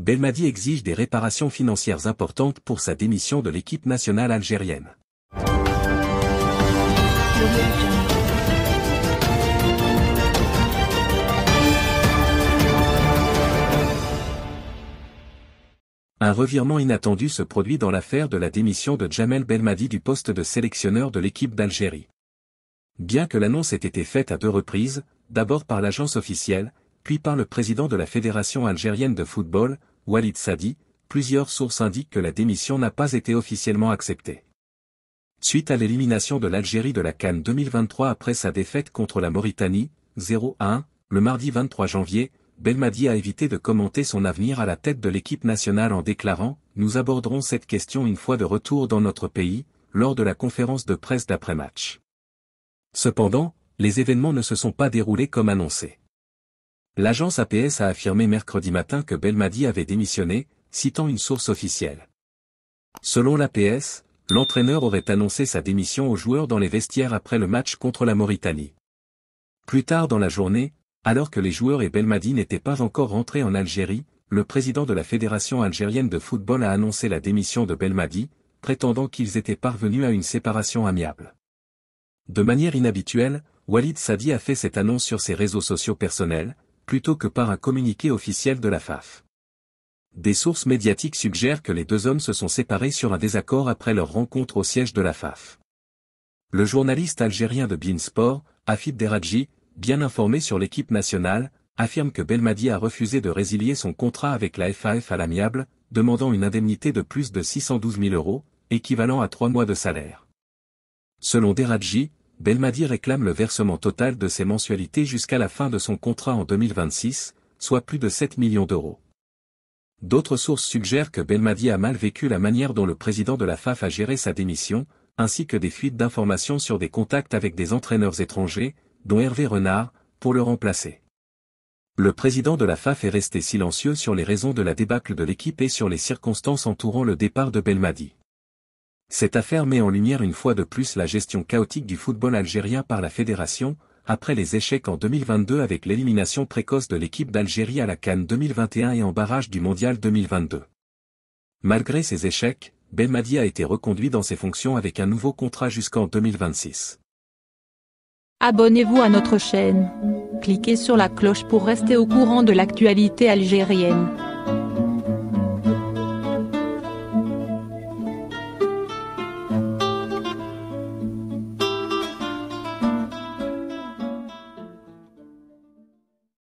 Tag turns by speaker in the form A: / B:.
A: Belmadi exige des réparations financières importantes pour sa démission de l'équipe nationale algérienne. Un revirement inattendu se produit dans l'affaire de la démission de Jamel Belmadi du poste de sélectionneur de l'équipe d'Algérie. Bien que l'annonce ait été faite à deux reprises, d'abord par l'agence officielle, puis par le président de la Fédération algérienne de football, Walid Sadi, plusieurs sources indiquent que la démission n'a pas été officiellement acceptée. Suite à l'élimination de l'Algérie de la Cannes 2023 après sa défaite contre la Mauritanie, 0 1, le mardi 23 janvier, Belmadi a évité de commenter son avenir à la tête de l'équipe nationale en déclarant « Nous aborderons cette question une fois de retour dans notre pays, lors de la conférence de presse d'après-match. » Cependant, les événements ne se sont pas déroulés comme annoncé. L'agence APS a affirmé mercredi matin que Belmadi avait démissionné, citant une source officielle. Selon l'APS, l'entraîneur aurait annoncé sa démission aux joueurs dans les vestiaires après le match contre la Mauritanie. Plus tard dans la journée, alors que les joueurs et Belmadi n'étaient pas encore rentrés en Algérie, le président de la Fédération algérienne de football a annoncé la démission de Belmadi, prétendant qu'ils étaient parvenus à une séparation amiable. De manière inhabituelle, Walid Sadi a fait cette annonce sur ses réseaux sociaux personnels, plutôt que par un communiqué officiel de la FAF. Des sources médiatiques suggèrent que les deux hommes se sont séparés sur un désaccord après leur rencontre au siège de la FAF. Le journaliste algérien de Sport, Afib Deradji, bien informé sur l'équipe nationale, affirme que Belmadi a refusé de résilier son contrat avec la FAF à l'amiable, demandant une indemnité de plus de 612 000 euros, équivalent à trois mois de salaire. Selon Deradji, Belmadi réclame le versement total de ses mensualités jusqu'à la fin de son contrat en 2026, soit plus de 7 millions d'euros. D'autres sources suggèrent que Belmadi a mal vécu la manière dont le président de la FAF a géré sa démission, ainsi que des fuites d'informations sur des contacts avec des entraîneurs étrangers, dont Hervé Renard, pour le remplacer. Le président de la FAF est resté silencieux sur les raisons de la débâcle de l'équipe et sur les circonstances entourant le départ de Belmadi. Cette affaire met en lumière une fois de plus la gestion chaotique du football algérien par la fédération, après les échecs en 2022 avec l'élimination précoce de l'équipe d'Algérie à la Cannes 2021 et en barrage du Mondial 2022. Malgré ces échecs, Belmadi a été reconduit dans ses fonctions avec un nouveau contrat jusqu'en 2026. Abonnez-vous à notre chaîne. Cliquez sur la cloche pour rester au courant de l'actualité algérienne.